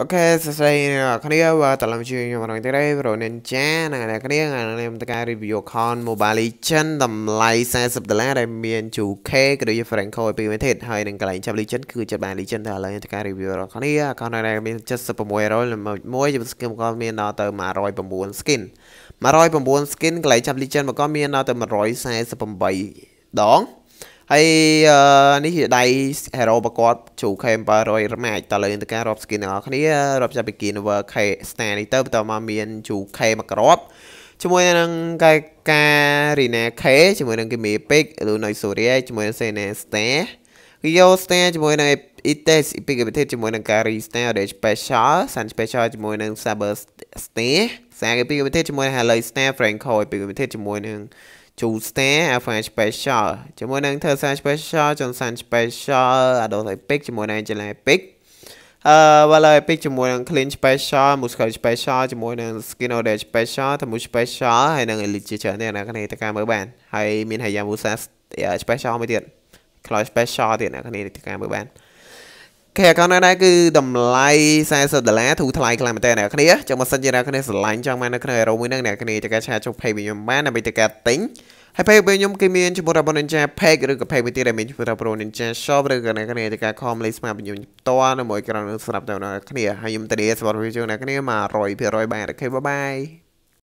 អូខេសួស្តីអ្នកគ្នាបាទត្រឡប់មកជាមួយខ្ញុំម្ដងទៀតហើយប្រូនិនចាអ្នកនរគ្នាខ្ញុំតការ review con Mobile Legend តម្លៃ40ដុល្លារដែលមាន 2K ក៏ដូចជា Franco ឲ្យពីមួយទៀតហើយនឹងកន្លែងចាប់ Legend គឺចាប់បាន Legend តែឥឡូវខ្ញុំតការ review របស់គ្នា con ដែលមាន76រ៉ុលមួយជាមួយ skin ក៏មានដល់ទៅ109 skin 109 skin កន្លែងចាប់ Legend មកក៏មានដល់ទៅ148ដងហើយនេះជាដៃ hero របស់គាត់ជូ K700 Rematch តលើទៅការរាប់ skin ទាំងអស់គ្នារាប់ចាប់ពី Kinover K Star នេះទៅបន្តមកមាន ជូ K មួយក្របជាមួយនឹងកាយការ Rina K ជាមួយនឹងគីមីពេក Lunoy Surya ជាមួយនឹង Sena Star គឺយក Star ជាមួយនឹង Ites Epic Epic ជាមួយនឹង Carry Star Rage Special Sun Special ជាមួយនឹង Saber Star សាង Epic Epic ជាមួយនឹង Halo Star Franco Epic Epic ជាមួយនឹង True Star Alpha Special ជាមួយនឹង Thursa Special Johnson Special Adult Epic ជាមួយនឹង Angela Epic អឺ Valor Epic ជាមួយនឹង Clean Special Muscle Special ជាមួយនឹង Skin Odor Special Tamu Special ហើយនឹង Elite ជាច្រើនទៀតអ្នកគ្នាទៅការមើលបានហើយមាន Hayabusa Special មួយទៀត Cloud Special ទៀតអ្នកគ្នាទៅការមើលបានគេក៏នៅដែរគឺតម្លៃ40ដុល្លារធូរថ្លៃខ្លាំងមែនតើអ្នកគ្នាចាំមកសិនជាអ្នកគ្នាស្រឡាញ់ចង់បាននៅក្នុងអេរ៉ូមួយហ្នឹងអ្នកគ្នាចែកឆាចុះ page របស់ខ្ញុំបានដើម្បីទៅការទិញហើយ page របស់ខ្ញុំគឺមានឈ្មោះរបស់ Ninja Page ឬក៏ page មួយទៀតដែលមានឈ្មោះថា Pro Ninja Shop ឬក៏អ្នកគ្នាចែក com លេខស្មាតខ្ញុំផ្ទាល់នៅមួយក្រោយនឹងសម្រាប់ទៅអ្នកគ្នាហើយខ្ញុំតារាសម្រាប់ review អ្នកគ្នា100%បានអូខេបាយបាយ